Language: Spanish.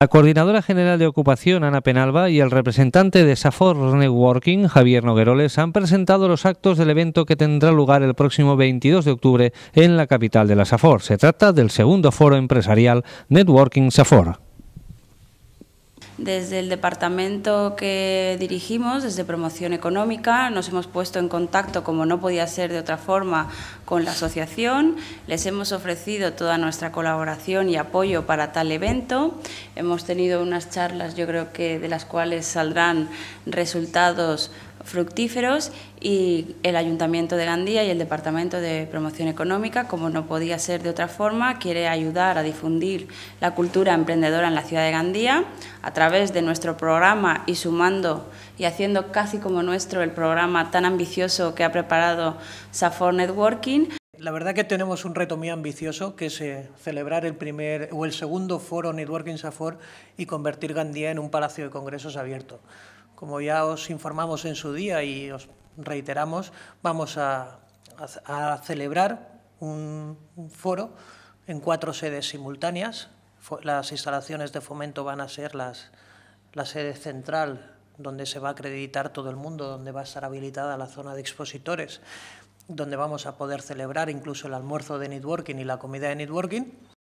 La coordinadora general de ocupación, Ana Penalba, y el representante de Safor Networking, Javier Nogueroles, han presentado los actos del evento que tendrá lugar el próximo 22 de octubre en la capital de la Safor. Se trata del segundo foro empresarial Networking Safor. Desde el departamento que dirigimos, desde promoción económica, nos hemos puesto en contacto, como no podía ser de otra forma, con la asociación. Les hemos ofrecido toda nuestra colaboración y apoyo para tal evento. Hemos tenido unas charlas, yo creo que de las cuales saldrán resultados fructíferos y el Ayuntamiento de Gandía y el Departamento de Promoción Económica, como no podía ser de otra forma, quiere ayudar a difundir la cultura emprendedora en la ciudad de Gandía a través de nuestro programa y sumando y haciendo casi como nuestro el programa tan ambicioso que ha preparado Safor Networking. La verdad que tenemos un reto muy ambicioso, que es eh, celebrar el primer o el segundo foro Networking Safor y convertir Gandía en un palacio de congresos abierto como ya os informamos en su día y os reiteramos, vamos a, celebrar un, foro en cuatro sedes simultáneas. Las instalaciones de fomento van a ser la sede central, donde se va a acreditar todo el mundo, donde va a estar habilitada la zona de expositores, donde vamos a poder celebrar incluso el almuerzo de networking y la comida de networking.